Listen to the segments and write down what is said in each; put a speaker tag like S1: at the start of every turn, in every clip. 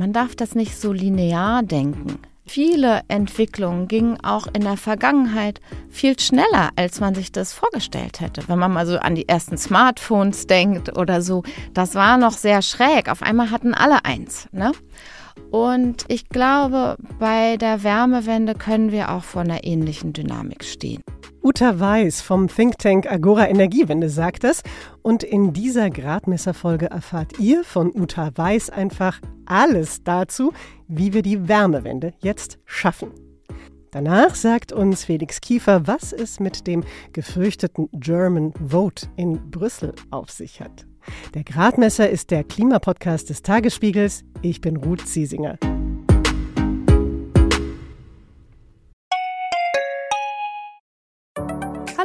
S1: Man darf das nicht so linear denken. Viele Entwicklungen gingen auch in der Vergangenheit viel schneller, als man sich das vorgestellt hätte. Wenn man mal so an die ersten Smartphones denkt oder so, das war noch sehr schräg. Auf einmal hatten alle eins. Ne? Und ich glaube, bei der Wärmewende können wir auch vor einer ähnlichen Dynamik stehen.
S2: Uta Weiß vom Think Tank Agora Energiewende sagt es. Und in dieser Gradmesserfolge erfahrt ihr von Uta Weiß einfach, alles dazu, wie wir die Wärmewende jetzt schaffen. Danach sagt uns Felix Kiefer, was es mit dem gefürchteten German Vote in Brüssel auf sich hat. Der Gradmesser ist der Klimapodcast des Tagesspiegels. Ich bin Ruth Ziesinger.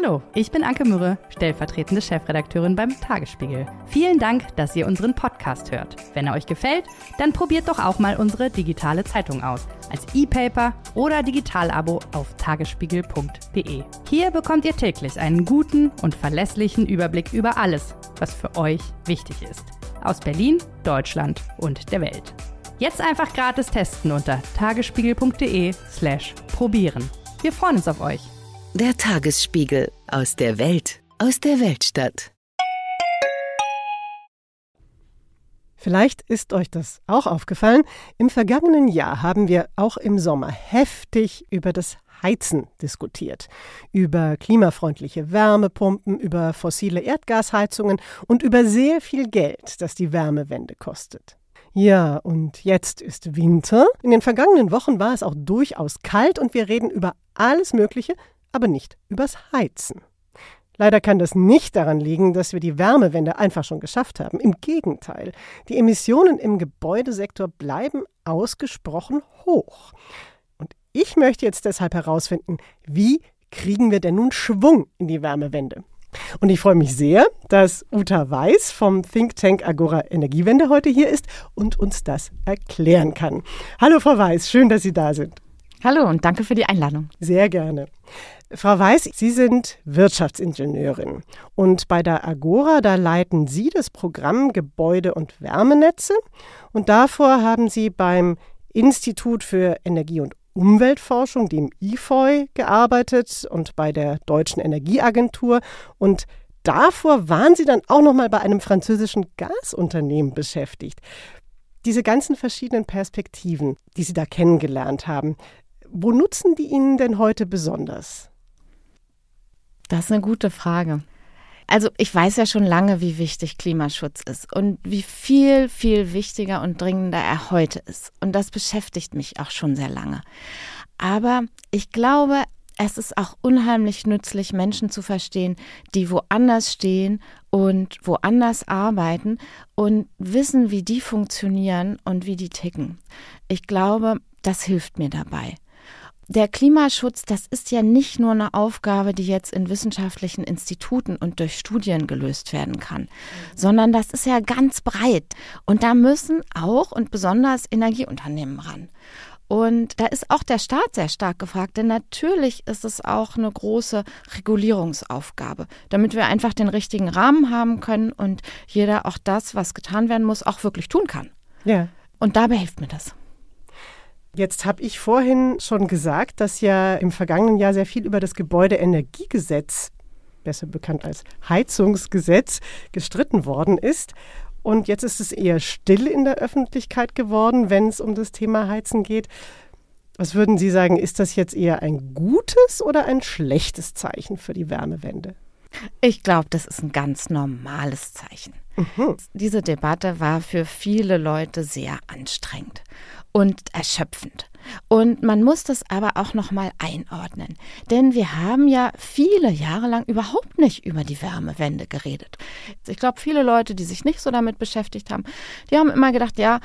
S2: Hallo, ich bin Anke Mürre, stellvertretende Chefredakteurin beim Tagesspiegel. Vielen Dank, dass ihr unseren Podcast hört. Wenn er euch gefällt, dann probiert doch auch mal unsere digitale Zeitung aus. Als E-Paper oder Digitalabo auf tagesspiegel.de. Hier bekommt ihr täglich einen guten und verlässlichen Überblick über alles, was für euch wichtig ist. Aus
S1: Berlin, Deutschland und der Welt.
S2: Jetzt einfach gratis testen unter
S1: tagesspiegel.de/slash probieren. Wir freuen uns auf euch. Der Tagesspiegel aus der Welt, aus der Weltstadt.
S2: Vielleicht ist euch das auch aufgefallen. Im vergangenen Jahr haben wir auch im Sommer heftig über das Heizen diskutiert. Über klimafreundliche Wärmepumpen, über fossile Erdgasheizungen und über sehr viel Geld, das die Wärmewende kostet. Ja, und jetzt ist Winter. In den vergangenen Wochen war es auch durchaus kalt und wir reden über alles Mögliche, aber nicht übers Heizen. Leider kann das nicht daran liegen, dass wir die Wärmewende einfach schon geschafft haben. Im Gegenteil, die Emissionen im Gebäudesektor bleiben ausgesprochen hoch. Und ich möchte jetzt deshalb herausfinden, wie kriegen wir denn nun Schwung in die Wärmewende? Und ich freue mich sehr, dass Uta Weiß vom Think Tank Agora Energiewende heute hier ist und uns das erklären kann. Hallo Frau Weiß, schön, dass Sie da sind. Hallo und danke für die Einladung. Sehr gerne. Frau Weiß, Sie sind Wirtschaftsingenieurin und bei der Agora, da leiten Sie das Programm Gebäude und Wärmenetze und davor haben Sie beim Institut für Energie und Umweltforschung, dem IFOI, gearbeitet und bei der Deutschen Energieagentur und davor waren Sie dann auch noch mal bei einem französischen Gasunternehmen beschäftigt. Diese ganzen verschiedenen Perspektiven, die Sie da kennengelernt haben,
S1: wo nutzen die Ihnen denn heute besonders? Das ist eine gute Frage. Also ich weiß ja schon lange, wie wichtig Klimaschutz ist und wie viel, viel wichtiger und dringender er heute ist. Und das beschäftigt mich auch schon sehr lange. Aber ich glaube, es ist auch unheimlich nützlich, Menschen zu verstehen, die woanders stehen und woanders arbeiten und wissen, wie die funktionieren und wie die ticken. Ich glaube, das hilft mir dabei der Klimaschutz, das ist ja nicht nur eine Aufgabe, die jetzt in wissenschaftlichen Instituten und durch Studien gelöst werden kann, mhm. sondern das ist ja ganz breit. Und da müssen auch und besonders Energieunternehmen ran. Und da ist auch der Staat sehr stark gefragt, denn natürlich ist es auch eine große Regulierungsaufgabe, damit wir einfach den richtigen Rahmen haben können und jeder auch das, was getan werden muss, auch wirklich tun kann. Ja. Und dabei hilft mir das. Jetzt habe ich vorhin
S2: schon gesagt, dass ja im vergangenen Jahr sehr viel über das Gebäudeenergiegesetz, besser bekannt als Heizungsgesetz, gestritten worden ist. Und jetzt ist es eher still in der Öffentlichkeit geworden, wenn es um das Thema Heizen geht. Was würden Sie sagen, ist das jetzt eher ein gutes oder ein schlechtes Zeichen für die Wärmewende?
S1: Ich glaube, das ist ein ganz normales Zeichen. Mhm. Diese Debatte war für viele Leute sehr anstrengend und erschöpfend. Und man muss das aber auch nochmal einordnen. Denn wir haben ja viele Jahre lang überhaupt nicht über die Wärmewende geredet. Ich glaube, viele Leute, die sich nicht so damit beschäftigt haben, die haben immer gedacht, ja,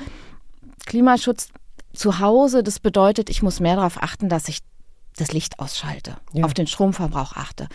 S1: Klimaschutz zu Hause, das bedeutet, ich muss mehr darauf achten, dass ich das Licht ausschalte, ja. auf den Stromverbrauch achte.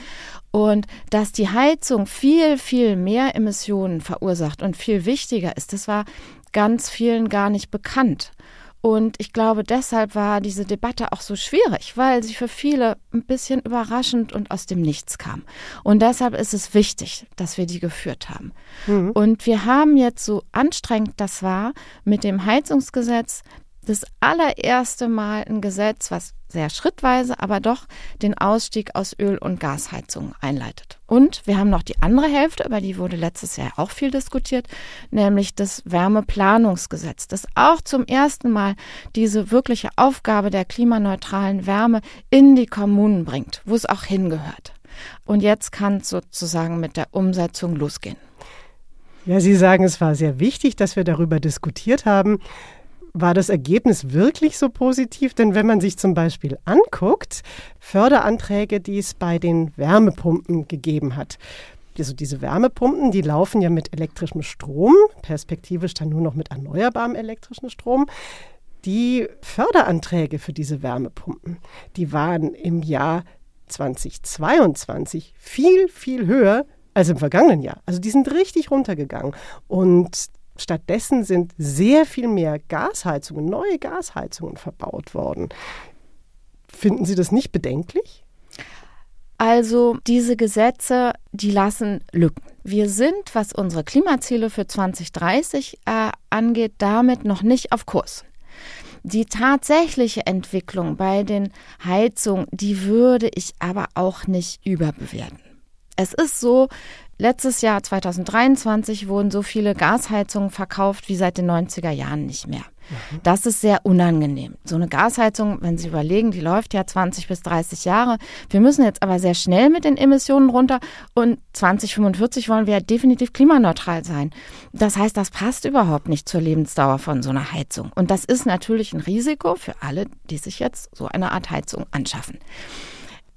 S1: Und dass die Heizung viel, viel mehr Emissionen verursacht und viel wichtiger ist, das war ganz vielen gar nicht bekannt. Und ich glaube, deshalb war diese Debatte auch so schwierig, weil sie für viele ein bisschen überraschend und aus dem Nichts kam. Und deshalb ist es wichtig, dass wir die geführt haben. Mhm. Und wir haben jetzt, so anstrengend das war, mit dem Heizungsgesetz das allererste Mal ein Gesetz, was sehr schrittweise, aber doch den Ausstieg aus Öl- und Gasheizungen einleitet. Und wir haben noch die andere Hälfte, über die wurde letztes Jahr auch viel diskutiert, nämlich das Wärmeplanungsgesetz, das auch zum ersten Mal diese wirkliche Aufgabe der klimaneutralen Wärme in die Kommunen bringt, wo es auch hingehört. Und jetzt kann es sozusagen mit der Umsetzung losgehen.
S2: Ja, Sie sagen, es war sehr wichtig, dass wir darüber diskutiert haben war das Ergebnis wirklich so positiv? Denn wenn man sich zum Beispiel anguckt, Förderanträge, die es bei den Wärmepumpen gegeben hat. Also diese Wärmepumpen, die laufen ja mit elektrischem Strom, perspektivisch dann nur noch mit erneuerbarem elektrischen Strom. Die Förderanträge für diese Wärmepumpen, die waren im Jahr 2022 viel, viel höher als im vergangenen Jahr. Also die sind richtig runtergegangen. Und Stattdessen sind sehr viel mehr Gasheizungen, neue Gasheizungen verbaut worden. Finden Sie das nicht bedenklich?
S1: Also diese Gesetze, die lassen Lücken. Wir sind, was unsere Klimaziele für 2030 äh, angeht, damit noch nicht auf Kurs. Die tatsächliche Entwicklung bei den Heizungen, die würde ich aber auch nicht überbewerten. Es ist so, Letztes Jahr 2023 wurden so viele Gasheizungen verkauft wie seit den 90er Jahren nicht mehr. Mhm. Das ist sehr unangenehm. So eine Gasheizung, wenn Sie überlegen, die läuft ja 20 bis 30 Jahre. Wir müssen jetzt aber sehr schnell mit den Emissionen runter und 2045 wollen wir ja definitiv klimaneutral sein. Das heißt, das passt überhaupt nicht zur Lebensdauer von so einer Heizung. Und das ist natürlich ein Risiko für alle, die sich jetzt so eine Art Heizung anschaffen.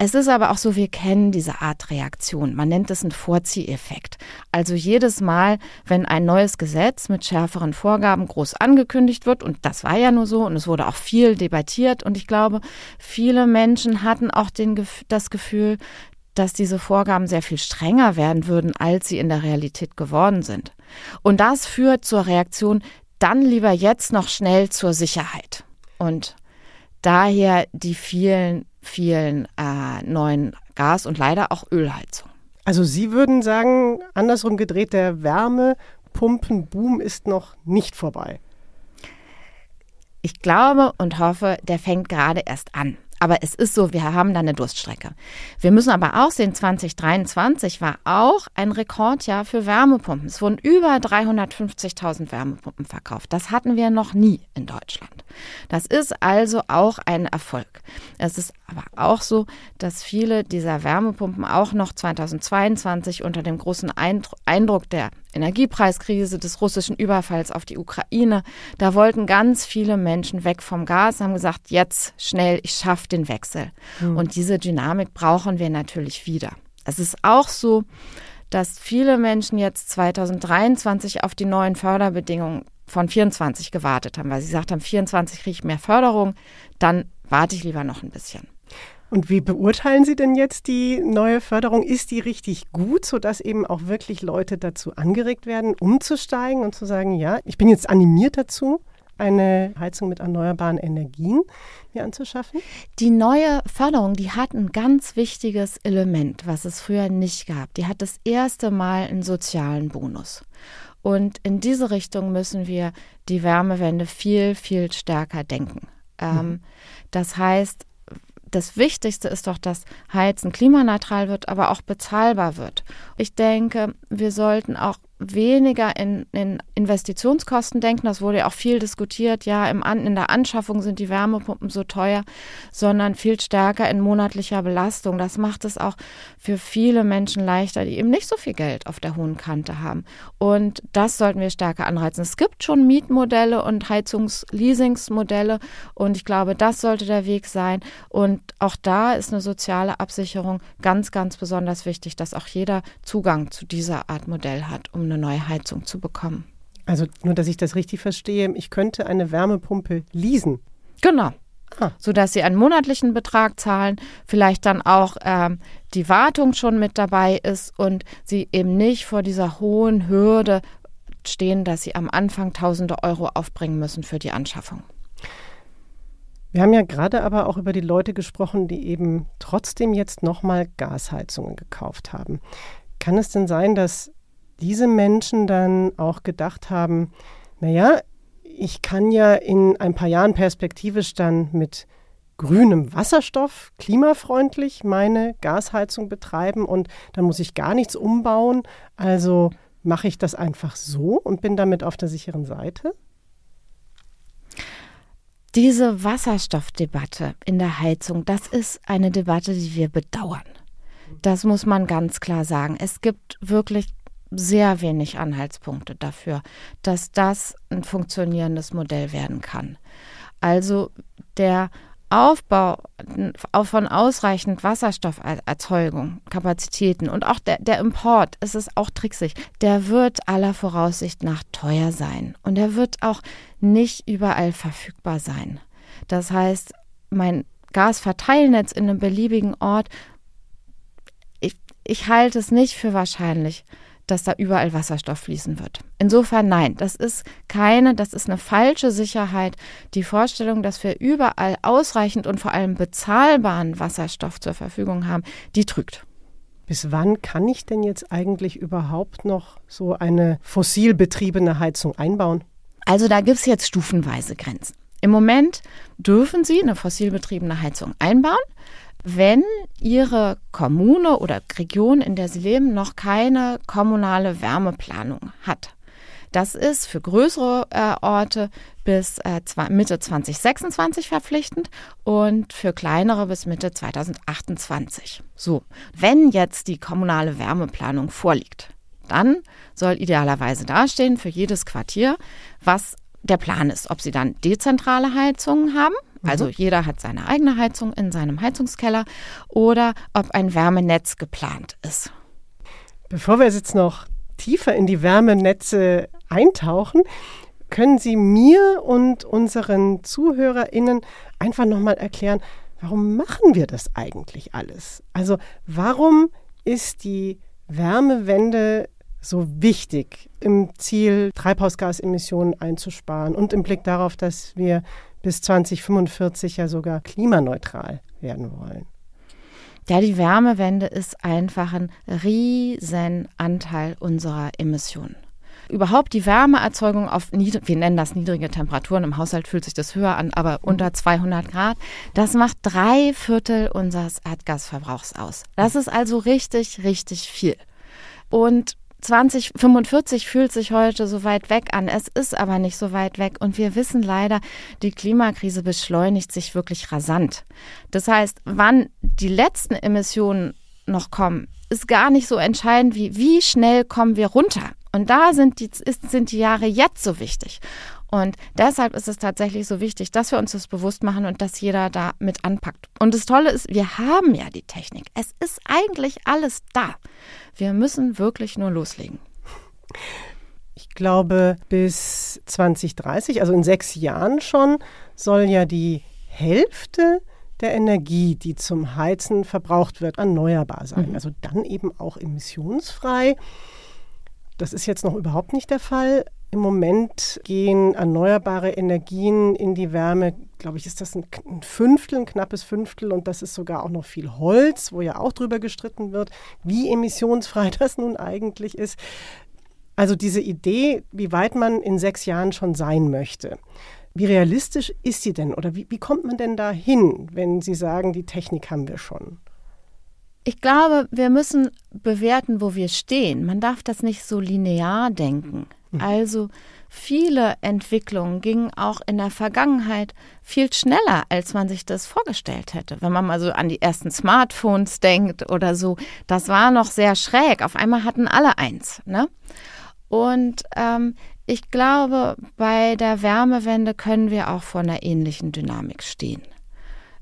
S1: Es ist aber auch so, wir kennen diese Art Reaktion. Man nennt es einen Vorzieheffekt. Also jedes Mal, wenn ein neues Gesetz mit schärferen Vorgaben groß angekündigt wird, und das war ja nur so, und es wurde auch viel debattiert, und ich glaube, viele Menschen hatten auch den, das Gefühl, dass diese Vorgaben sehr viel strenger werden würden, als sie in der Realität geworden sind. Und das führt zur Reaktion, dann lieber jetzt noch schnell zur Sicherheit. Und daher die vielen vielen äh, neuen Gas- und leider auch Ölheizungen.
S2: Also Sie würden sagen, andersrum gedreht, der Wärmepumpenboom ist noch
S1: nicht vorbei. Ich glaube und hoffe, der fängt gerade erst an. Aber es ist so, wir haben da eine Durststrecke. Wir müssen aber auch sehen, 2023 war auch ein Rekordjahr für Wärmepumpen. Es wurden über 350.000 Wärmepumpen verkauft. Das hatten wir noch nie in Deutschland. Das ist also auch ein Erfolg. Es ist aber auch so, dass viele dieser Wärmepumpen auch noch 2022 unter dem großen Eindruck der Energiepreiskrise, des russischen Überfalls auf die Ukraine, da wollten ganz viele Menschen weg vom Gas, haben gesagt, jetzt schnell, ich schaffe den Wechsel. Mhm. Und diese Dynamik brauchen wir natürlich wieder. Es ist auch so, dass viele Menschen jetzt 2023 auf die neuen Förderbedingungen von 24 gewartet haben, weil sie gesagt haben, 24 kriege ich mehr Förderung, dann warte ich lieber noch ein bisschen. Und wie beurteilen Sie denn jetzt die neue Förderung? Ist die richtig
S2: gut, sodass eben auch wirklich Leute dazu angeregt werden, umzusteigen und zu sagen, ja, ich bin jetzt animiert dazu? eine Heizung mit erneuerbaren Energien mir anzuschaffen?
S1: Die neue Förderung, die hat ein ganz wichtiges Element, was es früher nicht gab. Die hat das erste Mal einen sozialen Bonus. Und in diese Richtung müssen wir die Wärmewende viel, viel stärker denken. Ähm, mhm. Das heißt, das Wichtigste ist doch, dass Heizen klimaneutral wird, aber auch bezahlbar wird. Ich denke, wir sollten auch weniger in, in, Investitionskosten denken. Das wurde ja auch viel diskutiert. Ja, im An, in der Anschaffung sind die Wärmepumpen so teuer, sondern viel stärker in monatlicher Belastung. Das macht es auch für viele Menschen leichter, die eben nicht so viel Geld auf der hohen Kante haben. Und das sollten wir stärker anreizen. Es gibt schon Mietmodelle und Heizungs-Leasingsmodelle. und ich glaube, das sollte der Weg sein. Und auch da ist eine soziale Absicherung ganz, ganz besonders wichtig, dass auch jeder Zugang zu dieser Art Modell hat, um eine neue Heizung zu bekommen.
S2: Also nur, dass
S1: ich das richtig verstehe, ich könnte eine Wärmepumpe leasen. Genau. Ah. Sodass sie einen monatlichen Betrag zahlen, vielleicht dann auch ähm, die Wartung schon mit dabei ist und sie eben nicht vor dieser hohen Hürde stehen, dass sie am Anfang tausende Euro aufbringen müssen für die Anschaffung.
S2: Wir haben ja gerade aber auch über die Leute gesprochen, die eben trotzdem jetzt nochmal Gasheizungen gekauft haben. Kann es denn sein, dass diese Menschen dann auch gedacht haben, naja, ich kann ja in ein paar Jahren perspektivisch dann mit grünem Wasserstoff klimafreundlich meine Gasheizung betreiben und dann muss ich gar nichts umbauen. Also mache ich das einfach so und bin damit auf der sicheren
S1: Seite? Diese Wasserstoffdebatte in der Heizung, das ist eine Debatte, die wir bedauern. Das muss man ganz klar sagen. Es gibt wirklich sehr wenig Anhaltspunkte dafür, dass das ein funktionierendes Modell werden kann. Also der Aufbau von ausreichend Wasserstofferzeugung, Kapazitäten und auch der, der Import, es ist auch tricksig, der wird aller Voraussicht nach teuer sein und er wird auch nicht überall verfügbar sein. Das heißt, mein Gasverteilnetz in einem beliebigen Ort, ich, ich halte es nicht für wahrscheinlich, dass da überall Wasserstoff fließen wird. Insofern nein, das ist keine, das ist eine falsche Sicherheit. Die Vorstellung, dass wir überall ausreichend und vor allem bezahlbaren Wasserstoff zur Verfügung haben, die trügt. Bis wann kann
S2: ich denn jetzt eigentlich überhaupt noch so eine fossil betriebene Heizung einbauen?
S1: Also da gibt es jetzt stufenweise Grenzen. Im Moment dürfen Sie eine fossil betriebene Heizung einbauen wenn Ihre Kommune oder Region, in der Sie leben, noch keine kommunale Wärmeplanung hat. Das ist für größere äh, Orte bis äh, Mitte 2026 verpflichtend und für kleinere bis Mitte 2028. So, wenn jetzt die kommunale Wärmeplanung vorliegt, dann soll idealerweise dastehen für jedes Quartier, was der Plan ist, ob sie dann dezentrale Heizungen haben, also mhm. jeder hat seine eigene Heizung in seinem Heizungskeller, oder ob ein Wärmenetz geplant ist.
S2: Bevor wir jetzt noch tiefer in die Wärmenetze eintauchen, können Sie mir und unseren ZuhörerInnen einfach nochmal erklären, warum machen wir das eigentlich alles? Also warum ist die Wärmewende so wichtig im Ziel, Treibhausgasemissionen einzusparen und im Blick darauf, dass wir bis 2045 ja sogar klimaneutral
S1: werden wollen? Ja, die Wärmewende ist einfach ein riesen Anteil unserer Emissionen. Überhaupt die Wärmeerzeugung auf, wir nennen das niedrige Temperaturen, im Haushalt fühlt sich das höher an, aber unter 200 Grad, das macht drei Viertel unseres Erdgasverbrauchs aus. Das ist also richtig, richtig viel. Und 2045 fühlt sich heute so weit weg an. Es ist aber nicht so weit weg. Und wir wissen leider, die Klimakrise beschleunigt sich wirklich rasant. Das heißt, wann die letzten Emissionen noch kommen, ist gar nicht so entscheidend wie, wie schnell kommen wir runter. Und da sind die, ist, sind die Jahre jetzt so wichtig. Und deshalb ist es tatsächlich so wichtig, dass wir uns das bewusst machen und dass jeder da mit anpackt. Und das Tolle ist, wir haben ja die Technik. Es ist eigentlich alles da. Wir müssen wirklich nur loslegen. Ich glaube, bis
S2: 2030, also in sechs Jahren schon, soll ja die Hälfte der Energie, die zum Heizen verbraucht wird, erneuerbar sein. Mhm. Also dann eben auch emissionsfrei. Das ist jetzt noch überhaupt nicht der Fall. Im Moment gehen erneuerbare Energien in die Wärme, glaube ich, ist das ein, Fünftel, ein knappes Fünftel und das ist sogar auch noch viel Holz, wo ja auch drüber gestritten wird, wie emissionsfrei das nun eigentlich ist. Also diese Idee, wie weit man in sechs Jahren schon sein möchte. Wie realistisch ist sie denn oder wie, wie kommt man denn da hin, wenn
S1: Sie sagen, die Technik haben wir schon? ich glaube, wir müssen bewerten, wo wir stehen. Man darf das nicht so linear denken. Hm. Also viele Entwicklungen gingen auch in der Vergangenheit viel schneller, als man sich das vorgestellt hätte. Wenn man mal so an die ersten Smartphones denkt oder so, das war noch sehr schräg. Auf einmal hatten alle eins. Ne? Und ähm, ich glaube, bei der Wärmewende können wir auch vor einer ähnlichen Dynamik stehen.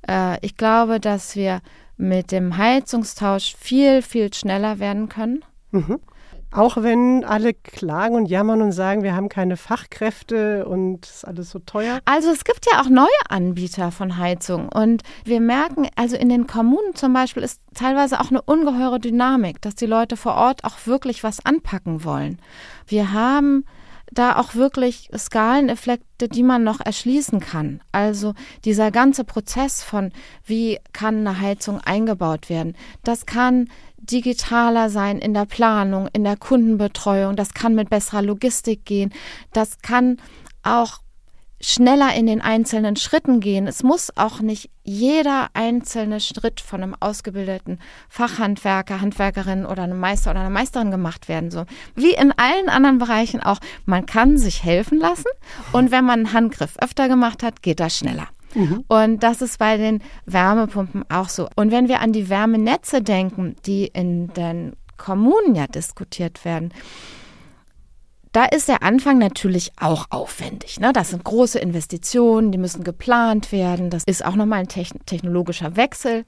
S1: Äh, ich glaube, dass wir mit dem Heizungstausch viel, viel schneller werden können.
S2: Mhm. Auch wenn alle klagen und jammern und sagen, wir haben keine Fachkräfte
S1: und es ist alles so teuer. Also es gibt ja auch neue Anbieter von Heizung und wir merken, also in den Kommunen zum Beispiel ist teilweise auch eine ungeheure Dynamik, dass die Leute vor Ort auch wirklich was anpacken wollen. Wir haben da auch wirklich Skaleneffekte, die man noch erschließen kann. Also dieser ganze Prozess von, wie kann eine Heizung eingebaut werden, das kann digitaler sein in der Planung, in der Kundenbetreuung, das kann mit besserer Logistik gehen, das kann auch schneller in den einzelnen Schritten gehen. Es muss auch nicht jeder einzelne Schritt von einem ausgebildeten Fachhandwerker, Handwerkerin oder einem Meister oder einer Meisterin gemacht werden. So wie in allen anderen Bereichen auch. Man kann sich helfen lassen und wenn man einen Handgriff öfter gemacht hat, geht das schneller. Mhm. Und das ist bei den Wärmepumpen auch so. Und wenn wir an die Wärmenetze denken, die in den Kommunen ja diskutiert werden, da ist der Anfang natürlich auch aufwendig. Ne? Das sind große Investitionen, die müssen geplant werden. Das ist auch nochmal ein technologischer Wechsel.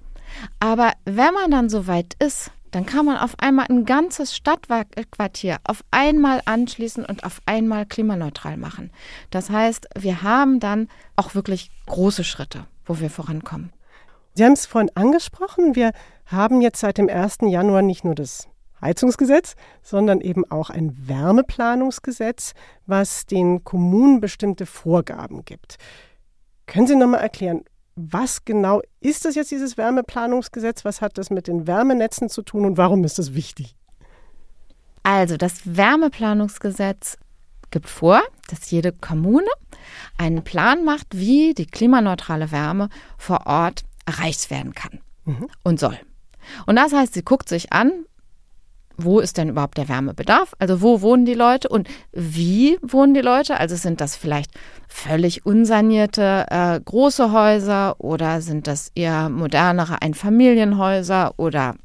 S1: Aber wenn man dann soweit ist, dann kann man auf einmal ein ganzes Stadtquartier auf einmal anschließen und auf einmal klimaneutral machen. Das heißt, wir haben dann auch wirklich große Schritte, wo wir vorankommen.
S2: Sie haben es vorhin angesprochen, wir haben jetzt seit dem 1. Januar nicht nur das Heizungsgesetz, sondern eben auch ein Wärmeplanungsgesetz, was den Kommunen bestimmte Vorgaben gibt. Können Sie noch mal erklären, was genau ist das jetzt dieses Wärmeplanungsgesetz? Was hat das mit den Wärmenetzen zu tun und warum ist das wichtig?
S1: Also das Wärmeplanungsgesetz gibt vor, dass jede Kommune einen Plan macht, wie die klimaneutrale Wärme vor Ort erreicht werden kann mhm. und soll. Und das heißt, sie guckt sich an, wo ist denn überhaupt der Wärmebedarf? Also wo wohnen die Leute und wie wohnen die Leute? Also sind das vielleicht völlig unsanierte äh, große Häuser oder sind das eher modernere Einfamilienhäuser oder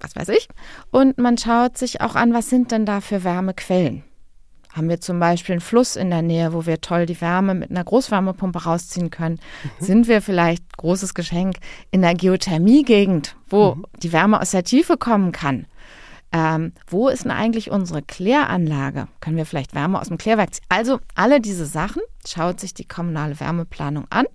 S1: was weiß ich? Und man schaut sich auch an, was sind denn da für Wärmequellen? Haben wir zum Beispiel einen Fluss in der Nähe, wo wir toll die Wärme mit einer Großwärmepumpe rausziehen können? Mhm. Sind wir vielleicht, großes Geschenk, in der Geothermie-Gegend, wo mhm. die Wärme aus der Tiefe kommen kann? Ähm, wo ist denn eigentlich unsere Kläranlage? Können wir vielleicht Wärme aus dem Klärwerk ziehen? Also alle diese Sachen schaut sich die kommunale Wärmeplanung an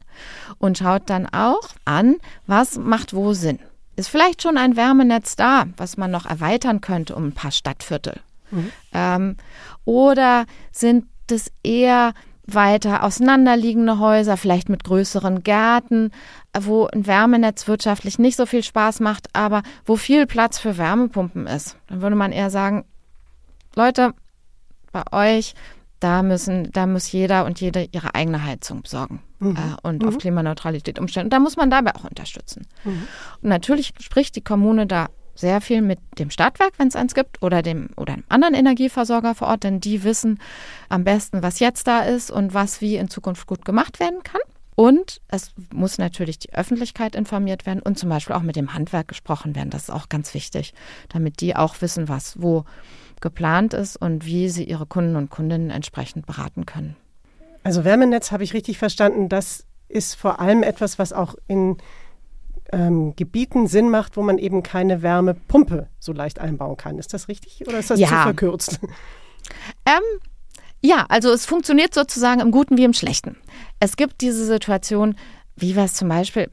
S1: und schaut dann auch an, was macht wo Sinn. Ist vielleicht schon ein Wärmenetz da, was man noch erweitern könnte um ein paar Stadtviertel? Mhm. Ähm, oder sind das eher weiter auseinanderliegende Häuser, vielleicht mit größeren Gärten, wo ein Wärmenetz wirtschaftlich nicht so viel Spaß macht, aber wo viel Platz für Wärmepumpen ist. Dann würde man eher sagen, Leute, bei euch, da müssen, da muss jeder und jede ihre eigene Heizung besorgen mhm. äh, und mhm. auf Klimaneutralität umstellen. Und da muss man dabei auch unterstützen. Mhm. Und natürlich spricht die Kommune da sehr viel mit dem Stadtwerk, wenn es eins gibt, oder dem oder einem anderen Energieversorger vor Ort, denn die wissen am besten, was jetzt da ist und was wie in Zukunft gut gemacht werden kann. Und es muss natürlich die Öffentlichkeit informiert werden und zum Beispiel auch mit dem Handwerk gesprochen werden. Das ist auch ganz wichtig, damit die auch wissen, was wo geplant ist und wie sie ihre Kunden und Kundinnen entsprechend beraten können.
S2: Also Wärmenetz habe ich richtig verstanden, das ist vor allem etwas, was auch in ähm, Gebieten Sinn macht, wo man eben keine Wärmepumpe so leicht einbauen kann. Ist das richtig oder ist das ja. zu verkürzt?
S1: Ähm, ja, also es funktioniert sozusagen im Guten wie im Schlechten. Es gibt diese Situation, wie wir es zum Beispiel,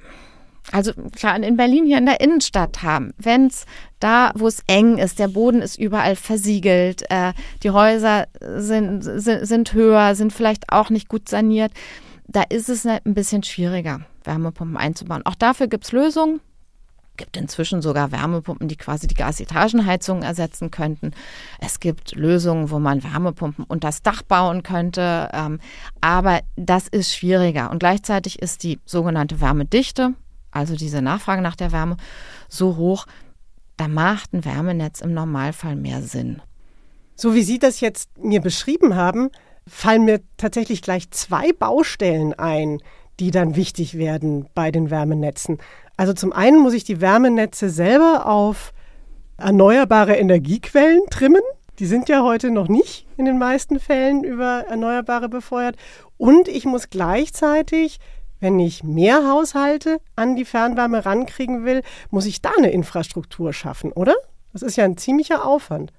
S1: also klar, in Berlin hier in der Innenstadt haben. Wenn es da, wo es eng ist, der Boden ist überall versiegelt, äh, die Häuser sind, sind, sind höher, sind vielleicht auch nicht gut saniert, da ist es ne, ein bisschen schwieriger. Wärmepumpen einzubauen. Auch dafür gibt es Lösungen. Es gibt inzwischen sogar Wärmepumpen, die quasi die Gasetagenheizungen ersetzen könnten. Es gibt Lösungen, wo man Wärmepumpen unter das Dach bauen könnte. Ähm, aber das ist schwieriger. Und gleichzeitig ist die sogenannte Wärmedichte, also diese Nachfrage nach der Wärme, so hoch, da macht ein Wärmenetz im Normalfall mehr Sinn. So wie Sie das jetzt mir beschrieben haben, fallen mir tatsächlich
S2: gleich zwei Baustellen ein, die dann wichtig werden bei den Wärmenetzen. Also zum einen muss ich die Wärmenetze selber auf erneuerbare Energiequellen trimmen. Die sind ja heute noch nicht in den meisten Fällen über Erneuerbare befeuert. Und ich muss gleichzeitig, wenn ich mehr Haushalte an die Fernwärme rankriegen will, muss ich da eine Infrastruktur schaffen, oder? Das ist ja ein ziemlicher Aufwand.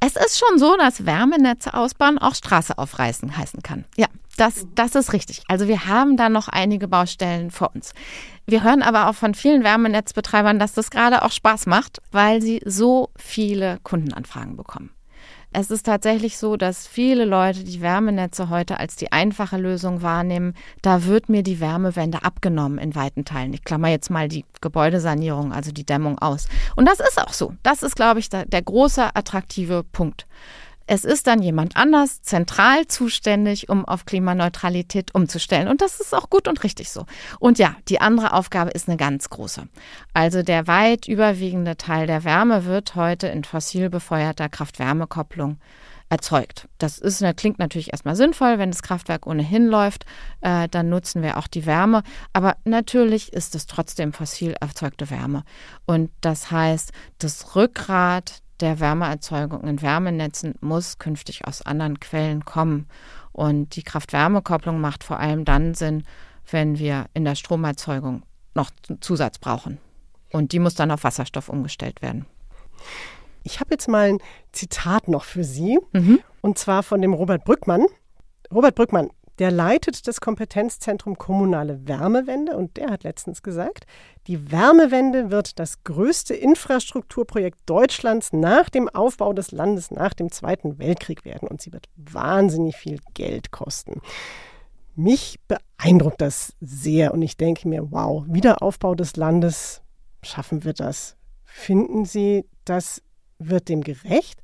S1: Es ist schon so, dass Wärmenetze ausbauen auch Straße aufreißen heißen kann. Ja, das, das ist richtig. Also wir haben da noch einige Baustellen vor uns. Wir hören aber auch von vielen Wärmenetzbetreibern, dass das gerade auch Spaß macht, weil sie so viele Kundenanfragen bekommen. Es ist tatsächlich so, dass viele Leute die Wärmenetze heute als die einfache Lösung wahrnehmen. Da wird mir die Wärmewende abgenommen in weiten Teilen. Ich klammer jetzt mal die Gebäudesanierung, also die Dämmung aus. Und das ist auch so. Das ist, glaube ich, der, der große attraktive Punkt. Es ist dann jemand anders zentral zuständig, um auf Klimaneutralität umzustellen. Und das ist auch gut und richtig so. Und ja, die andere Aufgabe ist eine ganz große. Also der weit überwiegende Teil der Wärme wird heute in fossil befeuerter Kraft-Wärme-Kopplung erzeugt. Das ist, das ne, klingt natürlich erstmal sinnvoll, wenn das Kraftwerk ohnehin läuft, äh, dann nutzen wir auch die Wärme. Aber natürlich ist es trotzdem fossil erzeugte Wärme. Und das heißt, das Rückgrat der Wärmeerzeugung in Wärmenetzen muss künftig aus anderen Quellen kommen. Und die Kraft-Wärme-Kopplung macht vor allem dann Sinn, wenn wir in der Stromerzeugung noch Zusatz brauchen. Und die muss dann auf Wasserstoff umgestellt werden.
S2: Ich habe jetzt mal ein Zitat noch für Sie, mhm. und zwar von dem Robert Brückmann. Robert Brückmann der leitet das Kompetenzzentrum Kommunale Wärmewende und der hat letztens gesagt, die Wärmewende wird das größte Infrastrukturprojekt Deutschlands nach dem Aufbau des Landes nach dem Zweiten Weltkrieg werden und sie wird wahnsinnig viel Geld kosten. Mich beeindruckt das sehr und ich denke mir, wow, Wiederaufbau des Landes, schaffen wir das? Finden Sie, das
S1: wird dem gerecht?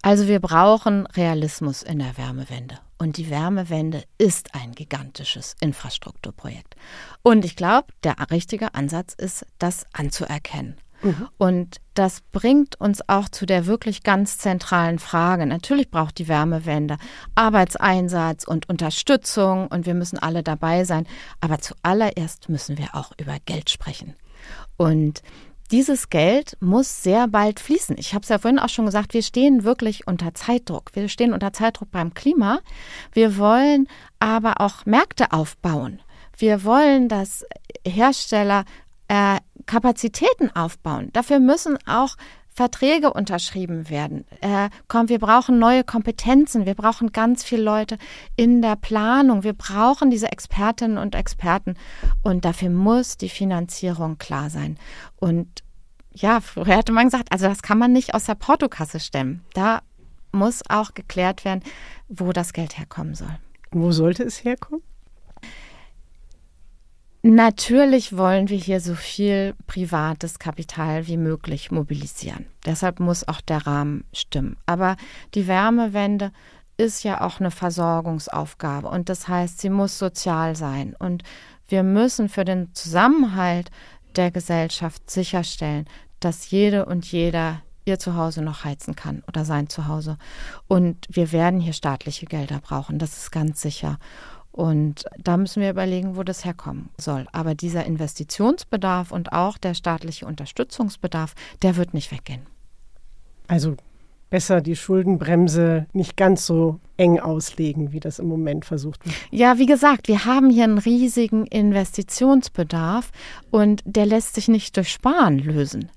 S1: Also wir brauchen Realismus in der Wärmewende. Und die Wärmewende ist ein gigantisches Infrastrukturprojekt. Und ich glaube, der richtige Ansatz ist, das anzuerkennen. Mhm. Und das bringt uns auch zu der wirklich ganz zentralen Frage. Natürlich braucht die Wärmewende Arbeitseinsatz und Unterstützung und wir müssen alle dabei sein. Aber zuallererst müssen wir auch über Geld sprechen. Und dieses Geld muss sehr bald fließen. Ich habe es ja vorhin auch schon gesagt, wir stehen wirklich unter Zeitdruck. Wir stehen unter Zeitdruck beim Klima. Wir wollen aber auch Märkte aufbauen. Wir wollen, dass Hersteller äh, Kapazitäten aufbauen. Dafür müssen auch Verträge unterschrieben werden. Äh, komm, wir brauchen neue Kompetenzen, wir brauchen ganz viele Leute in der Planung, wir brauchen diese Expertinnen und Experten und dafür muss die Finanzierung klar sein. Und ja, früher hätte man gesagt, also das kann man nicht aus der Portokasse stemmen. Da muss auch geklärt werden, wo das Geld herkommen soll. Wo sollte es herkommen? Natürlich wollen wir hier so viel privates Kapital wie möglich mobilisieren. Deshalb muss auch der Rahmen stimmen. Aber die Wärmewende ist ja auch eine Versorgungsaufgabe und das heißt, sie muss sozial sein. Und wir müssen für den Zusammenhalt der Gesellschaft sicherstellen, dass jede und jeder ihr Zuhause noch heizen kann oder sein Zuhause. Und wir werden hier staatliche Gelder brauchen, das ist ganz sicher. Und da müssen wir überlegen, wo das herkommen soll. Aber dieser Investitionsbedarf und auch der staatliche Unterstützungsbedarf, der wird nicht weggehen.
S2: Also besser die Schuldenbremse nicht ganz so eng auslegen,
S1: wie das im Moment versucht wird. Ja, wie gesagt, wir haben hier einen riesigen Investitionsbedarf und der lässt sich nicht durch Sparen lösen.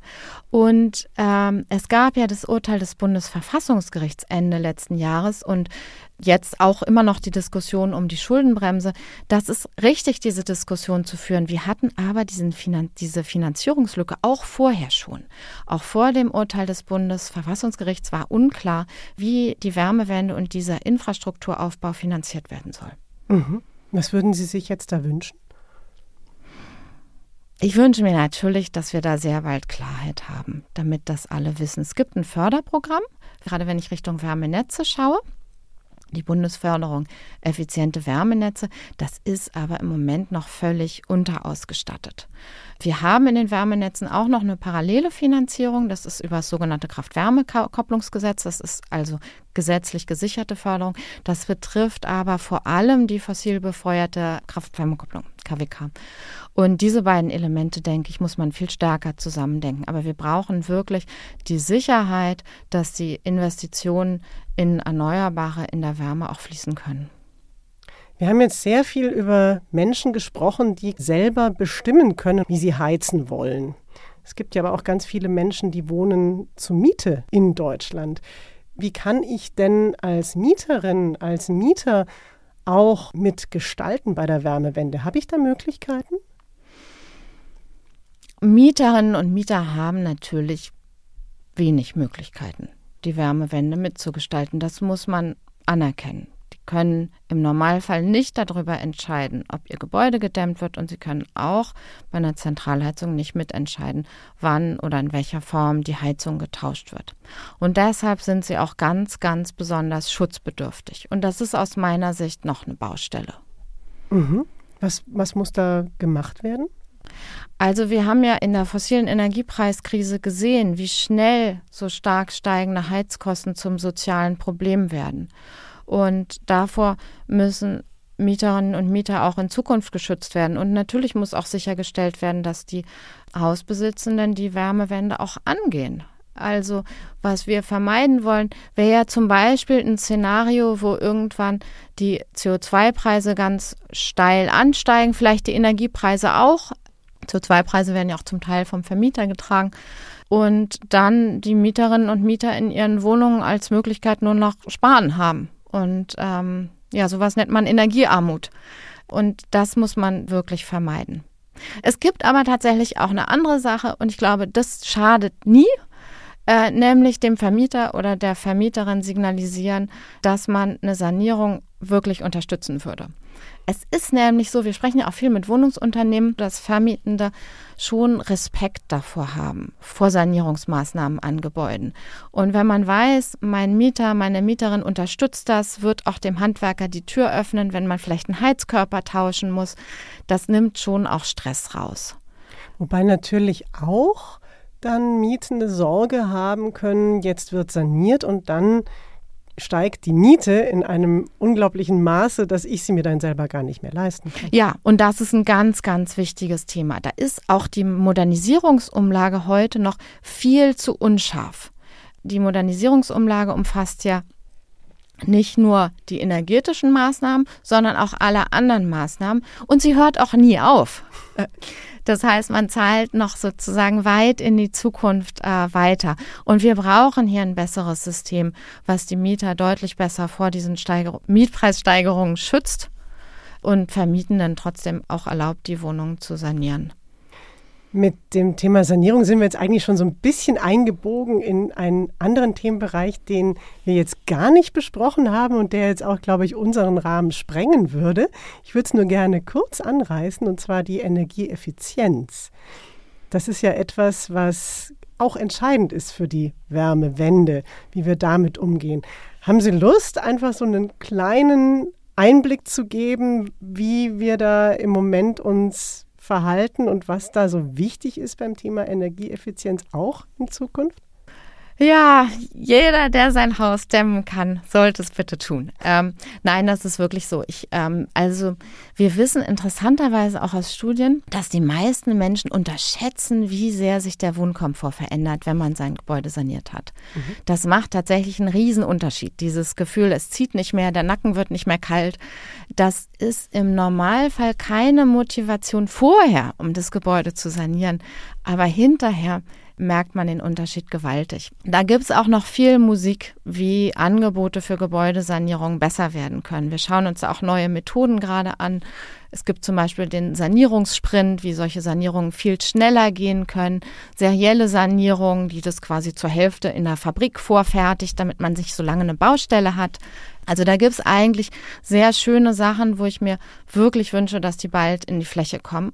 S1: Und ähm, es gab ja das Urteil des Bundesverfassungsgerichts Ende letzten Jahres und jetzt auch immer noch die Diskussion um die Schuldenbremse. Das ist richtig, diese Diskussion zu führen. Wir hatten aber diesen Finan diese Finanzierungslücke auch vorher schon. Auch vor dem Urteil des Bundesverfassungsgerichts war unklar, wie die Wärmewende und dieser Infrastrukturaufbau finanziert werden soll. Mhm. Was würden Sie sich jetzt da wünschen? Ich wünsche mir natürlich, dass wir da sehr bald Klarheit haben, damit das alle wissen. Es gibt ein Förderprogramm, gerade wenn ich Richtung Wärmenetze schaue die Bundesförderung effiziente Wärmenetze. Das ist aber im Moment noch völlig unterausgestattet. Wir haben in den Wärmenetzen auch noch eine parallele Finanzierung. Das ist über das sogenannte Kraft-Wärme-Kopplungsgesetz. Das ist also gesetzlich gesicherte Förderung. Das betrifft aber vor allem die fossil befeuerte Kraft-Wärme-Kopplung. KWK. Und diese beiden Elemente, denke ich, muss man viel stärker zusammendenken. Aber wir brauchen wirklich die Sicherheit, dass die Investitionen in Erneuerbare, in der Wärme auch fließen können.
S2: Wir haben jetzt sehr viel über Menschen gesprochen, die selber bestimmen können, wie sie heizen wollen. Es gibt ja aber auch ganz viele Menschen, die wohnen zur Miete in Deutschland wie kann ich denn als Mieterin, als Mieter auch mitgestalten bei der Wärmewende? Habe ich da Möglichkeiten?
S1: Mieterinnen und Mieter haben natürlich wenig Möglichkeiten, die Wärmewende mitzugestalten. Das muss man anerkennen können im Normalfall nicht darüber entscheiden, ob ihr Gebäude gedämmt wird und sie können auch bei einer Zentralheizung nicht mitentscheiden, wann oder in welcher Form die Heizung getauscht wird. Und deshalb sind sie auch ganz, ganz besonders schutzbedürftig. Und das ist aus meiner Sicht noch eine Baustelle. Mhm. Was, was muss da gemacht werden? Also wir haben ja in der fossilen Energiepreiskrise gesehen, wie schnell so stark steigende Heizkosten zum sozialen Problem werden. Und davor müssen Mieterinnen und Mieter auch in Zukunft geschützt werden. Und natürlich muss auch sichergestellt werden, dass die Hausbesitzenden die Wärmewende auch angehen. Also was wir vermeiden wollen, wäre ja zum Beispiel ein Szenario, wo irgendwann die CO2-Preise ganz steil ansteigen, vielleicht die Energiepreise auch. CO2-Preise werden ja auch zum Teil vom Vermieter getragen. Und dann die Mieterinnen und Mieter in ihren Wohnungen als Möglichkeit nur noch sparen haben und ähm, ja, sowas nennt man Energiearmut. Und das muss man wirklich vermeiden. Es gibt aber tatsächlich auch eine andere Sache und ich glaube, das schadet nie, äh, nämlich dem Vermieter oder der Vermieterin signalisieren, dass man eine Sanierung wirklich unterstützen würde. Es ist nämlich so, wir sprechen ja auch viel mit Wohnungsunternehmen, dass Vermietende schon Respekt davor haben, vor Sanierungsmaßnahmen an Gebäuden. Und wenn man weiß, mein Mieter, meine Mieterin unterstützt das, wird auch dem Handwerker die Tür öffnen, wenn man vielleicht einen Heizkörper tauschen muss, das nimmt schon auch Stress raus. Wobei natürlich auch dann Mietende Sorge haben
S2: können, jetzt wird saniert und dann steigt die Miete in einem unglaublichen Maße, dass ich sie mir dann selber gar nicht mehr leisten kann.
S1: Ja, und das ist ein ganz, ganz wichtiges Thema. Da ist auch die Modernisierungsumlage heute noch viel zu unscharf. Die Modernisierungsumlage umfasst ja nicht nur die energetischen Maßnahmen, sondern auch alle anderen Maßnahmen. Und sie hört auch nie auf. Äh, das heißt, man zahlt noch sozusagen weit in die Zukunft äh, weiter. Und wir brauchen hier ein besseres System, was die Mieter deutlich besser vor diesen Steiger Mietpreissteigerungen schützt und Vermietenden trotzdem auch erlaubt, die Wohnungen zu sanieren.
S2: Mit dem Thema Sanierung sind wir jetzt eigentlich schon so ein bisschen eingebogen in einen anderen Themenbereich, den wir jetzt gar nicht besprochen haben und der jetzt auch, glaube ich, unseren Rahmen sprengen würde. Ich würde es nur gerne kurz anreißen, und zwar die Energieeffizienz. Das ist ja etwas, was auch entscheidend ist für die Wärmewende, wie wir damit umgehen. Haben Sie Lust, einfach so einen kleinen Einblick zu geben, wie wir da im Moment uns Verhalten und was da so wichtig ist beim Thema Energieeffizienz auch in Zukunft?
S1: Ja, jeder, der sein Haus dämmen kann, sollte es bitte tun. Ähm, nein, das ist wirklich so. Ich, ähm, also wir wissen interessanterweise auch aus Studien, dass die meisten Menschen unterschätzen, wie sehr sich der Wohnkomfort verändert, wenn man sein Gebäude saniert hat. Mhm. Das macht tatsächlich einen Riesenunterschied. Dieses Gefühl, es zieht nicht mehr, der Nacken wird nicht mehr kalt. Das ist im Normalfall keine Motivation vorher, um das Gebäude zu sanieren. Aber hinterher merkt man den Unterschied gewaltig. Da gibt es auch noch viel Musik, wie Angebote für Gebäudesanierung besser werden können. Wir schauen uns auch neue Methoden gerade an. Es gibt zum Beispiel den Sanierungssprint, wie solche Sanierungen viel schneller gehen können. Serielle Sanierungen, die das quasi zur Hälfte in der Fabrik vorfertigt, damit man sich so lange eine Baustelle hat, also da gibt's eigentlich sehr schöne Sachen, wo ich mir wirklich wünsche, dass die bald in die Fläche kommen.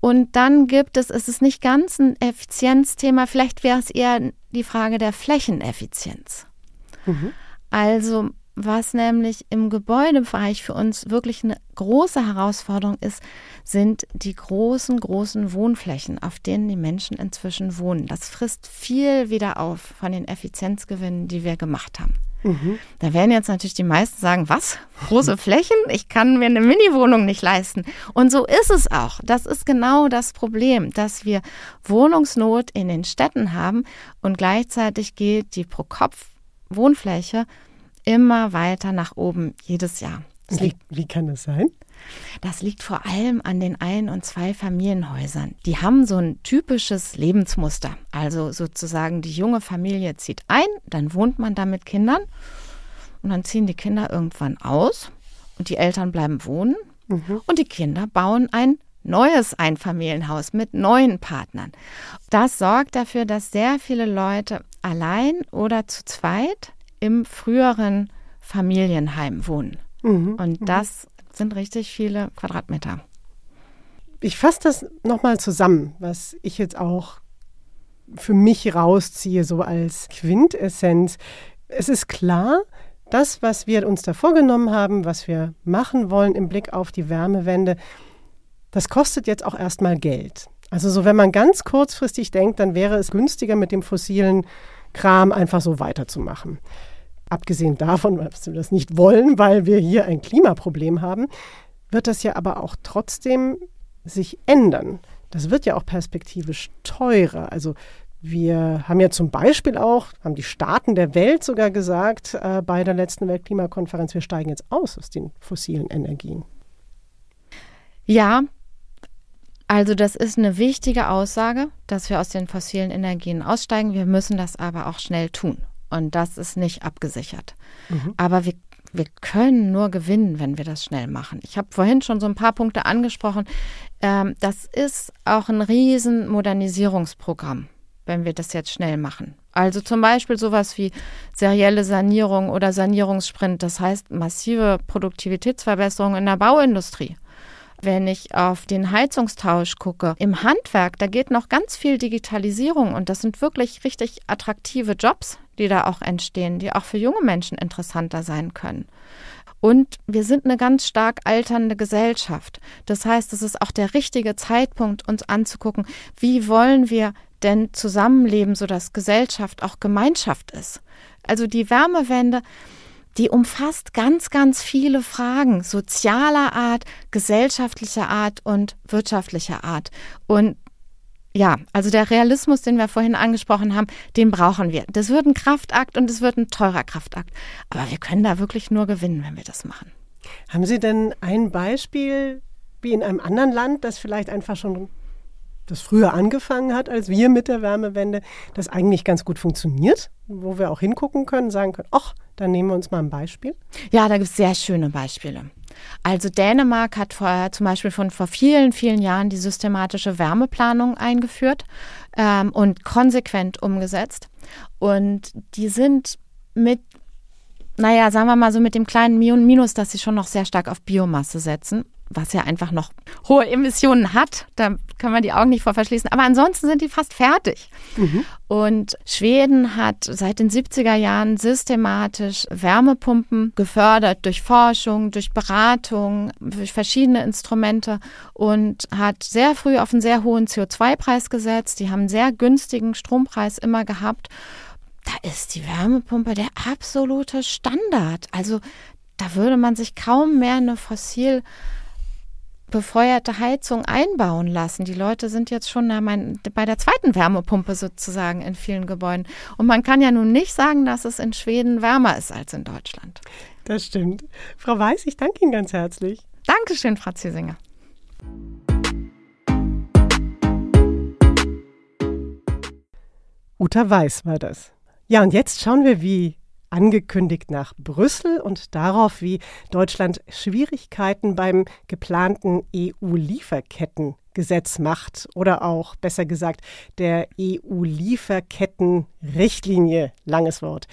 S1: Und dann gibt es, es ist nicht ganz ein Effizienzthema, vielleicht wäre es eher die Frage der Flächeneffizienz. Mhm. Also was nämlich im Gebäudebereich für uns wirklich eine große Herausforderung ist, sind die großen, großen Wohnflächen, auf denen die Menschen inzwischen wohnen. Das frisst viel wieder auf von den Effizienzgewinnen, die wir gemacht haben. Mhm. Da werden jetzt natürlich die meisten sagen, was? Große Flächen? Ich kann mir eine Mini-Wohnung nicht leisten. Und so ist es auch. Das ist genau das Problem, dass wir Wohnungsnot in den Städten haben und gleichzeitig geht die Pro-Kopf-Wohnfläche immer weiter nach oben jedes Jahr. Wie, wie kann das sein? Das liegt vor allem an den Ein- und Zweifamilienhäusern. Die haben so ein typisches Lebensmuster. Also sozusagen die junge Familie zieht ein, dann wohnt man da mit Kindern und dann ziehen die Kinder irgendwann aus und die Eltern bleiben wohnen mhm. und die Kinder bauen ein neues Einfamilienhaus mit neuen Partnern. Das sorgt dafür, dass sehr viele Leute allein oder zu zweit im früheren Familienheim wohnen. Mhm. Und mhm. das sind richtig viele Quadratmeter. Ich fasse das nochmal
S2: zusammen, was ich jetzt auch für mich rausziehe, so als Quintessenz. Es ist klar, das, was wir uns da vorgenommen haben, was wir machen wollen im Blick auf die Wärmewende, das kostet jetzt auch erstmal Geld. Also so, wenn man ganz kurzfristig denkt, dann wäre es günstiger, mit dem fossilen Kram einfach so weiterzumachen. Abgesehen davon, dass wir das nicht wollen, weil wir hier ein Klimaproblem haben, wird das ja aber auch trotzdem sich ändern. Das wird ja auch perspektivisch teurer. Also wir haben ja zum Beispiel auch, haben die Staaten der Welt sogar gesagt, äh, bei der letzten Weltklimakonferenz, wir steigen jetzt aus aus den fossilen Energien.
S1: Ja, also das ist eine wichtige Aussage, dass wir aus den fossilen Energien aussteigen. Wir müssen das aber auch schnell tun. Und das ist nicht abgesichert. Mhm. Aber wir, wir können nur gewinnen, wenn wir das schnell machen. Ich habe vorhin schon so ein paar Punkte angesprochen. Ähm, das ist auch ein riesen Modernisierungsprogramm, wenn wir das jetzt schnell machen. Also zum Beispiel sowas wie serielle Sanierung oder Sanierungssprint. Das heißt massive Produktivitätsverbesserungen in der Bauindustrie. Wenn ich auf den Heizungstausch gucke, im Handwerk, da geht noch ganz viel Digitalisierung und das sind wirklich richtig attraktive Jobs, die da auch entstehen, die auch für junge Menschen interessanter sein können. Und wir sind eine ganz stark alternde Gesellschaft. Das heißt, es ist auch der richtige Zeitpunkt, uns anzugucken, wie wollen wir denn zusammenleben, sodass Gesellschaft auch Gemeinschaft ist. Also die Wärmewende, die umfasst ganz, ganz viele Fragen sozialer Art, gesellschaftlicher Art und wirtschaftlicher Art. Und ja, also der Realismus, den wir vorhin angesprochen haben, den brauchen wir. Das wird ein Kraftakt und es wird ein teurer Kraftakt. Aber wir können da wirklich nur gewinnen, wenn wir das machen.
S2: Haben Sie denn ein Beispiel, wie in einem anderen Land, das vielleicht einfach schon das früher angefangen hat als wir mit der Wärmewende, das eigentlich ganz gut funktioniert,
S1: wo wir auch hingucken können, sagen können, ach, dann nehmen wir uns mal ein Beispiel. Ja, da gibt es sehr schöne Beispiele. Also Dänemark hat vor, zum Beispiel von vor vielen, vielen Jahren die systematische Wärmeplanung eingeführt ähm, und konsequent umgesetzt. Und die sind mit, naja, sagen wir mal so mit dem kleinen Minus, dass sie schon noch sehr stark auf Biomasse setzen was ja einfach noch hohe Emissionen hat. Da kann man die Augen nicht vor verschließen. Aber ansonsten sind die fast fertig. Mhm. Und Schweden hat seit den 70er Jahren systematisch Wärmepumpen gefördert durch Forschung, durch Beratung, durch verschiedene Instrumente und hat sehr früh auf einen sehr hohen CO2-Preis gesetzt. Die haben einen sehr günstigen Strompreis immer gehabt. Da ist die Wärmepumpe der absolute Standard. Also da würde man sich kaum mehr eine fossil befeuerte Heizung einbauen lassen. Die Leute sind jetzt schon bei der zweiten Wärmepumpe sozusagen in vielen Gebäuden. Und man kann ja nun nicht sagen, dass es in Schweden wärmer ist als in Deutschland. Das stimmt. Frau Weiß, ich danke Ihnen ganz herzlich. Dankeschön, Frau Ziesinger.
S2: Uta Weiß war das. Ja, und jetzt schauen wir, wie angekündigt nach Brüssel und darauf, wie Deutschland Schwierigkeiten beim geplanten EU-Lieferkettengesetz macht oder auch besser gesagt der EU-Lieferkettenrichtlinie, langes Wort.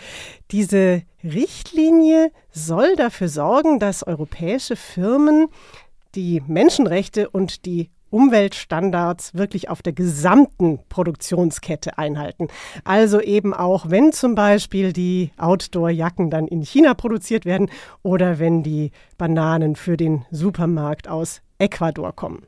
S2: Diese Richtlinie soll dafür sorgen, dass europäische Firmen die Menschenrechte und die Umweltstandards wirklich auf der gesamten Produktionskette einhalten. Also eben auch, wenn zum Beispiel die Outdoor-Jacken dann in China produziert werden oder wenn die Bananen für den Supermarkt aus Ecuador kommen.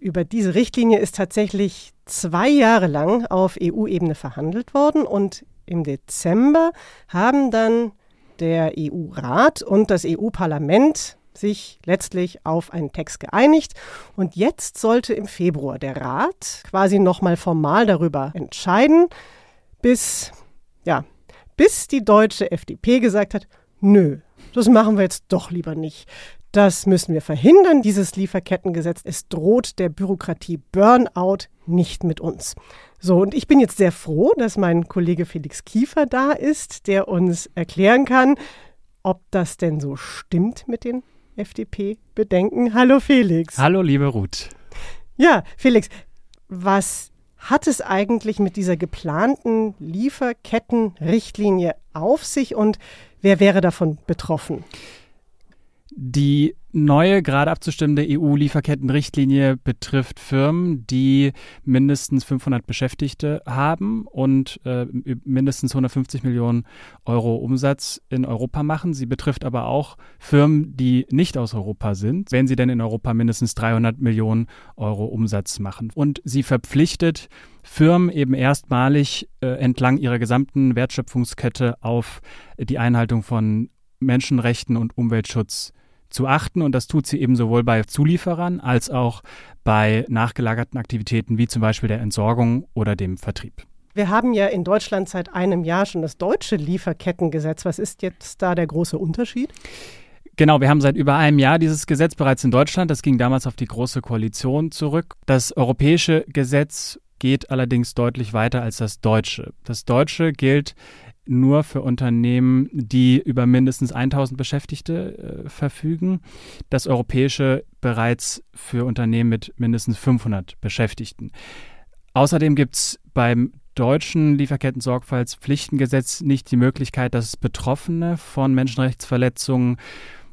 S2: Über diese Richtlinie ist tatsächlich zwei Jahre lang auf EU-Ebene verhandelt worden und im Dezember haben dann der EU-Rat und das EU-Parlament sich letztlich auf einen Text geeinigt. Und jetzt sollte im Februar der Rat quasi nochmal formal darüber entscheiden, bis, ja, bis die deutsche FDP gesagt hat, nö, das machen wir jetzt doch lieber nicht. Das müssen wir verhindern, dieses Lieferkettengesetz. Es droht der Bürokratie Burnout nicht mit uns. So, und ich bin jetzt sehr froh, dass mein Kollege Felix Kiefer da ist, der uns erklären kann, ob das denn so stimmt mit den FDP bedenken. Hallo Felix.
S3: Hallo liebe Ruth.
S2: Ja, Felix, was hat es eigentlich mit dieser geplanten Lieferkettenrichtlinie auf sich und wer wäre davon betroffen?
S3: Die neue, gerade abzustimmende EU-Lieferkettenrichtlinie betrifft Firmen, die mindestens 500 Beschäftigte haben und äh, mindestens 150 Millionen Euro Umsatz in Europa machen. Sie betrifft aber auch Firmen, die nicht aus Europa sind, wenn sie denn in Europa mindestens 300 Millionen Euro Umsatz machen. Und sie verpflichtet Firmen eben erstmalig äh, entlang ihrer gesamten Wertschöpfungskette auf die Einhaltung von Menschenrechten und Umweltschutz zu achten. Und das tut sie eben sowohl bei Zulieferern als auch bei nachgelagerten Aktivitäten wie zum Beispiel der Entsorgung oder dem Vertrieb.
S2: Wir haben ja in Deutschland seit einem Jahr schon das deutsche Lieferkettengesetz. Was ist jetzt da der große Unterschied?
S3: Genau, wir haben seit über einem Jahr dieses Gesetz bereits in Deutschland. Das ging damals auf die Große Koalition zurück. Das europäische Gesetz geht allerdings deutlich weiter als das deutsche. Das deutsche gilt nur für Unternehmen, die über mindestens 1000 Beschäftigte äh, verfügen. Das europäische bereits für Unternehmen mit mindestens 500 Beschäftigten. Außerdem gibt es beim deutschen Lieferketten-Sorgfaltspflichtengesetz nicht die Möglichkeit, dass Betroffene von Menschenrechtsverletzungen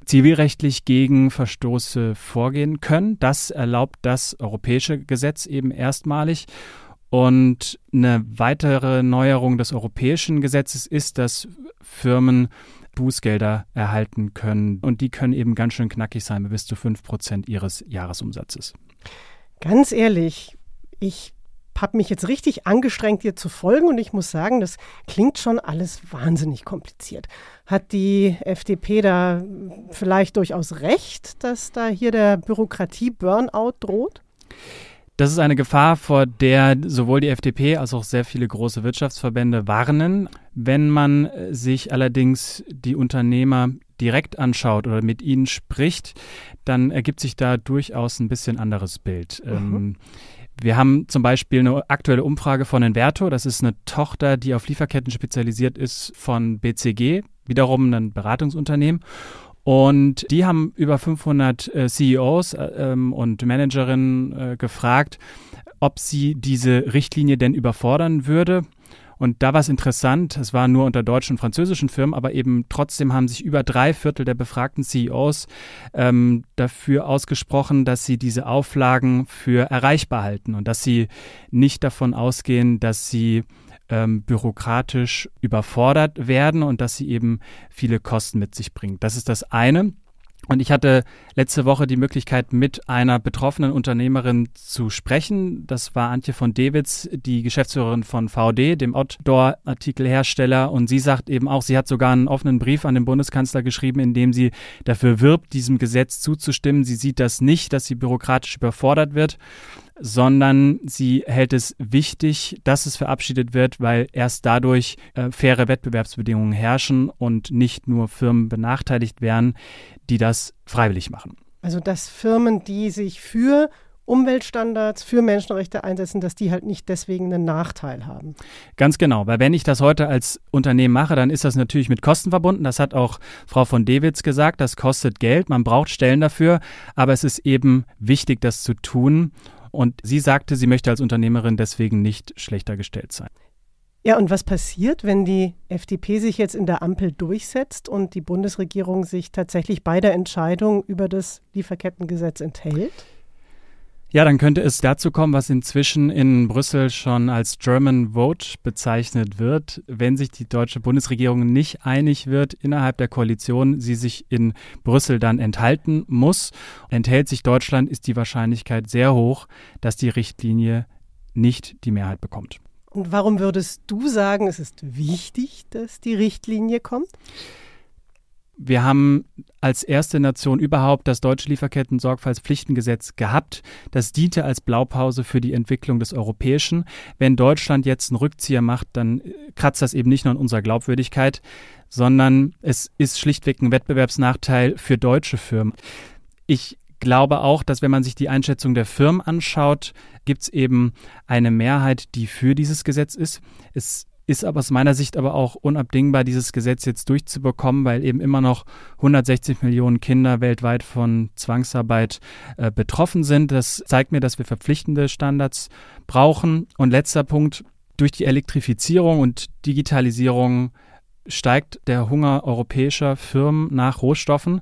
S3: zivilrechtlich gegen Verstoße vorgehen können. Das erlaubt das europäische Gesetz eben erstmalig. Und eine weitere Neuerung des europäischen Gesetzes ist, dass Firmen Bußgelder erhalten können. Und die können eben ganz schön knackig sein, bis zu 5 Prozent ihres Jahresumsatzes. Ganz ehrlich,
S2: ich habe mich jetzt richtig angestrengt, dir zu folgen und ich muss sagen, das klingt schon alles wahnsinnig kompliziert. Hat die FDP da vielleicht durchaus recht, dass da hier der Bürokratie-Burnout droht?
S3: Das ist eine Gefahr, vor der sowohl die FDP als auch sehr viele große Wirtschaftsverbände warnen. Wenn man äh, sich allerdings die Unternehmer direkt anschaut oder mit ihnen spricht, dann ergibt sich da durchaus ein bisschen anderes Bild. Mhm. Ähm, wir haben zum Beispiel eine aktuelle Umfrage von Inverto. Das ist eine Tochter, die auf Lieferketten spezialisiert ist von BCG, wiederum ein Beratungsunternehmen. Und die haben über 500 äh, CEOs äh, ähm, und Managerinnen äh, gefragt, ob sie diese Richtlinie denn überfordern würde. Und da war es interessant, es war nur unter deutschen und französischen Firmen, aber eben trotzdem haben sich über drei Viertel der befragten CEOs ähm, dafür ausgesprochen, dass sie diese Auflagen für erreichbar halten und dass sie nicht davon ausgehen, dass sie ähm, bürokratisch überfordert werden und dass sie eben viele Kosten mit sich bringt. Das ist das eine. Und ich hatte letzte Woche die Möglichkeit, mit einer betroffenen Unternehmerin zu sprechen. Das war Antje von Dewitz, die Geschäftsführerin von VD, dem Outdoor-Artikelhersteller. Und sie sagt eben auch, sie hat sogar einen offenen Brief an den Bundeskanzler geschrieben, in dem sie dafür wirbt, diesem Gesetz zuzustimmen. Sie sieht das nicht, dass sie bürokratisch überfordert wird sondern sie hält es wichtig, dass es verabschiedet wird, weil erst dadurch äh, faire Wettbewerbsbedingungen herrschen und nicht nur Firmen benachteiligt werden, die das freiwillig machen.
S2: Also dass Firmen, die sich für Umweltstandards für Menschenrechte einsetzen, dass die halt nicht deswegen einen Nachteil haben.
S3: Ganz genau, weil wenn ich das heute als Unternehmen mache, dann ist das natürlich mit Kosten verbunden. Das hat auch Frau von Dewitz gesagt, das kostet Geld, man braucht Stellen dafür, aber es ist eben wichtig, das zu tun und sie sagte, sie möchte als Unternehmerin deswegen nicht schlechter gestellt sein.
S2: Ja, und was passiert, wenn die FDP sich jetzt in der Ampel durchsetzt und die Bundesregierung sich tatsächlich bei der Entscheidung über das Lieferkettengesetz enthält?
S3: Ja, dann könnte es dazu kommen, was inzwischen in Brüssel schon als German Vote bezeichnet wird, wenn sich die deutsche Bundesregierung nicht einig wird innerhalb der Koalition, sie sich in Brüssel dann enthalten muss. Enthält sich Deutschland, ist die Wahrscheinlichkeit sehr hoch, dass die Richtlinie nicht die Mehrheit bekommt.
S2: Und warum würdest du sagen, es ist wichtig, dass die Richtlinie kommt?
S3: Wir haben als erste Nation überhaupt das deutsche Lieferketten-Sorgfaltspflichtengesetz gehabt. Das diente als Blaupause für die Entwicklung des europäischen. Wenn Deutschland jetzt einen Rückzieher macht, dann äh, kratzt das eben nicht nur an unserer Glaubwürdigkeit, sondern es ist schlichtweg ein Wettbewerbsnachteil für deutsche Firmen. Ich glaube auch, dass wenn man sich die Einschätzung der Firmen anschaut, gibt es eben eine Mehrheit, die für dieses Gesetz ist. Es ist aber aus meiner Sicht aber auch unabdingbar, dieses Gesetz jetzt durchzubekommen, weil eben immer noch 160 Millionen Kinder weltweit von Zwangsarbeit äh, betroffen sind. Das zeigt mir, dass wir verpflichtende Standards brauchen. Und letzter Punkt, durch die Elektrifizierung und Digitalisierung steigt der Hunger europäischer Firmen nach Rohstoffen.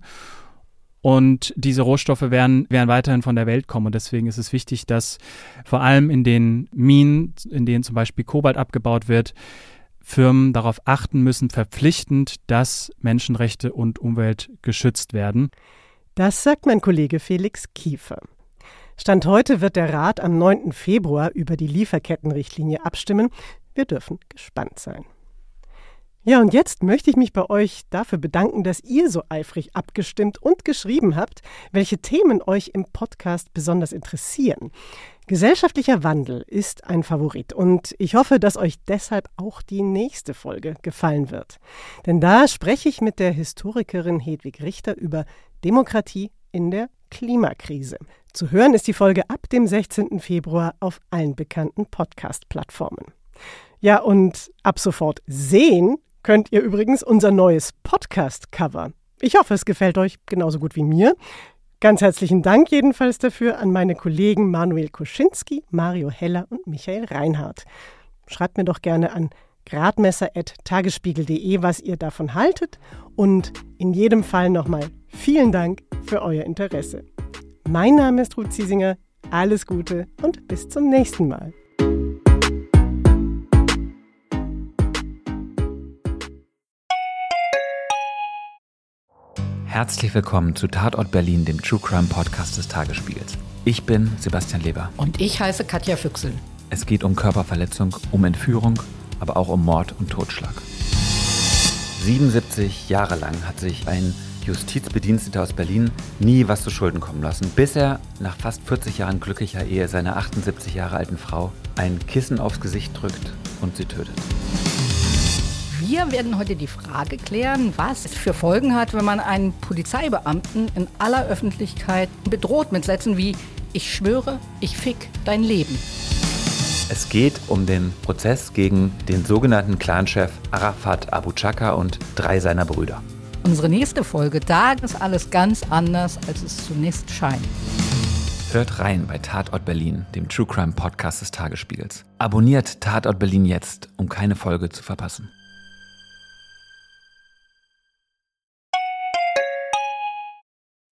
S3: Und diese Rohstoffe werden, werden weiterhin von der Welt kommen. Und deswegen ist es wichtig, dass vor allem in den Minen, in denen zum Beispiel Kobalt abgebaut wird, Firmen darauf achten müssen, verpflichtend, dass Menschenrechte und Umwelt geschützt werden.
S2: Das sagt mein Kollege Felix Kiefer. Stand heute wird der Rat am 9. Februar über die Lieferkettenrichtlinie abstimmen. Wir dürfen gespannt sein. Ja, und jetzt möchte ich mich bei euch dafür bedanken, dass ihr so eifrig abgestimmt und geschrieben habt, welche Themen euch im Podcast besonders interessieren. Gesellschaftlicher Wandel ist ein Favorit und ich hoffe, dass euch deshalb auch die nächste Folge gefallen wird. Denn da spreche ich mit der Historikerin Hedwig Richter über Demokratie in der Klimakrise. Zu hören ist die Folge ab dem 16. Februar auf allen bekannten Podcast-Plattformen. Ja, und ab sofort sehen könnt ihr übrigens unser neues Podcast-Cover. Ich hoffe, es gefällt euch genauso gut wie mir. Ganz herzlichen Dank jedenfalls dafür an meine Kollegen Manuel Koschinski, Mario Heller und Michael Reinhardt. Schreibt mir doch gerne an gradmesser.tagesspiegel.de, was ihr davon haltet. Und in jedem Fall nochmal vielen Dank für euer Interesse. Mein Name ist Ruth Ziesinger. Alles Gute und bis zum nächsten Mal.
S4: Herzlich willkommen zu Tatort Berlin, dem True Crime Podcast des Tagesspiegels. Ich bin Sebastian Leber. Und
S1: ich heiße Katja Füchsel.
S4: Es geht um Körperverletzung, um Entführung, aber auch um Mord und Totschlag. 77 Jahre lang hat sich ein Justizbediensteter aus Berlin nie was zu Schulden kommen lassen, bis er nach fast 40 Jahren glücklicher Ehe seiner 78 Jahre alten Frau ein Kissen aufs Gesicht drückt und sie tötet.
S1: Wir werden heute die Frage klären, was es für Folgen hat, wenn man einen Polizeibeamten in aller Öffentlichkeit bedroht mit Sätzen wie Ich schwöre, ich fick dein Leben.
S4: Es geht um den Prozess gegen den sogenannten Clanchef Arafat Abu Chaka und drei seiner Brüder.
S1: Unsere nächste Folge, da ist alles ganz anders, als es zunächst scheint.
S4: Hört rein bei Tatort Berlin, dem True Crime Podcast des Tagesspiegels. Abonniert Tatort Berlin jetzt, um keine Folge zu verpassen.